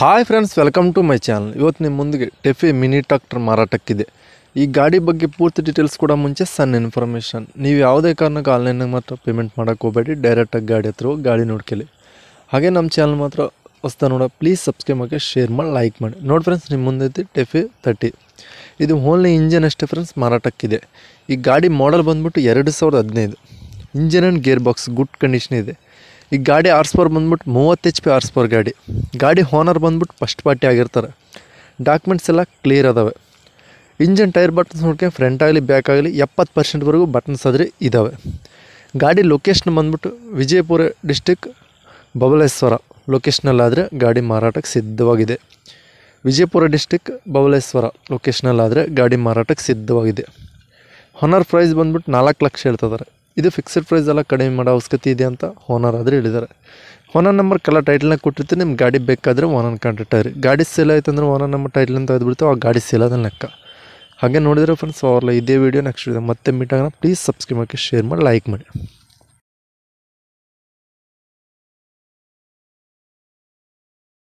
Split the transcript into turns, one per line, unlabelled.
hi friends welcome to my channel ಇವತ್ತು ನಿಮ್ಮ ಮುಂದೆ ಟೆಫೆ ಮಿನಿ ಟ್ರಾಕ್ಟರ್ ಮಾರಾಟಕ್ಕಿದೆ ಈ ಗಾಡಿ ಬಗ್ಗೆ ಪೂರ್ತಿ ಡೀಟೇಲ್ಸ್ ಕೂಡ ಮುಂಚೆ ಸಣ್ಣ ಇನ್ಫಾರ್ಮೇಷನ್ ನೀವು ಯಾವುದೇ ಕಾರಣಕ್ಕೆ ಆನ್ಲೈನಾಗ ಮಾತ್ರ ಪೇಮೆಂಟ್ ಮಾಡೋಕ್ಕೆ ಹೋಗಬೇಡಿ ಡೈರೆಕ್ಟಾಗಿ ಗಾಡಿ ಹತ್ರ ಹೋಗಿ ಗಾಡಿ ನೋಡ್ಕೊಳ್ಳಿ ಹಾಗೆ ನಮ್ಮ ಚಾನಲ್ ಮಾತ್ರ ಹೊಸ್ತಾ ನೋಡ ಪ್ಲೀಸ್ ಸಬ್ಸ್ಕ್ರೈಬ್ ಆಗಿ ಶೇರ್ ಮಾಡಿ ಲೈಕ್ ಮಾಡಿ ನೋಡಿ ಫ್ರೆಂಡ್ಸ್ ನಿಮ್ಮ ಮುಂದೆ ಐತಿ ಟೆಫಿ ತರ್ಟಿ ಇದು ಓನ್ಲಿ ಇಂಜನ್ ಅಷ್ಟೇ ಫ್ರೆಂಡ್ಸ್ ಮಾರಾಟಕ್ಕಿದೆ ಈ ಗಾಡಿ ಮಾಡಲ್ ಬಂದ್ಬಿಟ್ಟು ಎರಡು ಸಾವಿರದ ಹದಿನೈದು engine and gear box good condition ಇದೆ ಈಗ ಗಾಡಿ ಆರ್ಸ್ ಪವರ್ ಬಂದ್ಬಿಟ್ಟು ಮೂವತ್ತು ಎಚ್ ಪಿ ಆರ್ಸ್ ಪವರ್ ಗಾಡಿ ಗಾಡಿ ಓನರ್ ಬಂದ್ಬಿಟ್ಟು ಫಸ್ಟ್ ಪಾರ್ಟಿ ಆಗಿರ್ತಾರೆ ಡಾಕ್ಯುಮೆಂಟ್ಸ್ ಎಲ್ಲ ಕ್ಲಿಯರ್ ಅದಾವೆ ಇಂಜನ್ ಟೈರ್ ಬಟನ್ಸ್ ನೋಡ್ಕೊಂಡು ಫ್ರಂಟ್ ಆಗಲಿ ಬ್ಯಾಕ್ ಆಗಲಿ ಎಪ್ಪತ್ತು ಪರ್ಸೆಂಟ್ವರೆಗೂ ಬಟನ್ಸ್ ಆದರೆ ಇದ್ದಾವೆ ಗಾಡಿ ಲೊಕೇಶನ್ ಬಂದ್ಬಿಟ್ಟು ವಿಜಯಪುರ ಡಿಸ್ಟಿಕ್ ಬಬಲೇಶ್ವರ ಲೊಕೇಶ್ನಲ್ಲಾದರೆ ಗಾಡಿ ಮಾರಾಟಕ್ಕೆ ಸಿದ್ಧವಾಗಿದೆ ವಿಜಯಪುರ ಡಿಸ್ಟಿಕ್ ಬಬಲೇಶ್ವರ ಲೊಕೇಶ್ನಲ್ಲಾದರೆ ಗಾಡಿ ಮಾರಾಟಕ್ಕೆ ಸಿದ್ಧವಾಗಿದೆ ಹೊನರ್ ಪ್ರೈಸ್ ಬಂದ್ಬಿಟ್ಟು ನಾಲ್ಕು ಲಕ್ಷ ಹೇಳ್ತಿದ್ದಾರೆ ಇದು ಫಿಕ್ಸೆಡ್ ಪ್ರೈಸ್ ಎಲ್ಲ ಕಡಿಮೆ ಮಾಡೋ ಅವಶ್ಯಕತೆ ಇದೆ ಅಂತ ಓನರ್ ಆದರೆ ಹೇಳಿದ್ದಾರೆ ಓನರ್ ನಂಬರ್ ಕಲ ಟೈಟಲ್ನಾಗ ಕೊಟ್ಟಿರ್ತೀವಿ ನಿಮ್ಗೆ ಗಾಡಿ ಬೇಕಾದರೆ ಓನರ್ ಕಾಂಟ್ಯಾಕ್ಟ್ ಆಗಿರಿ ಗಾಡಿ ಸೇಲ್ ಆಯಿತು ಅಂದರೆ ಓನರ್ ನಂಬರ್ ಟೈಟಲ್ ಅಂತ ತೆಗೆದುಬಿಡ್ತೀವಿ ಆ ಗಾಡಿ ಸೇಲ್ ಅದನ್ನ ಲೆಕ್ಕ ಹಾಗೆ ನೋಡಿದರೆ ಫ್ರೆಂಡ್ಸ್ ಅವ್ರಲ್ಲ ಇದೇ ವಿಡಿಯೋ ನೆಕ್ಸ್ಟ್ ಇದೆ ಮತ್ತೆ ಮೀಟ್ ಆಗೋಣ ಪ್ಲೀಸ್ ಸಬ್ಸ್ಕ್ರೈಬ್ ಮಾಡಿ ಶೇರ್ ಮಾಡಿ ಲೈಕ್ ಮಾಡಿ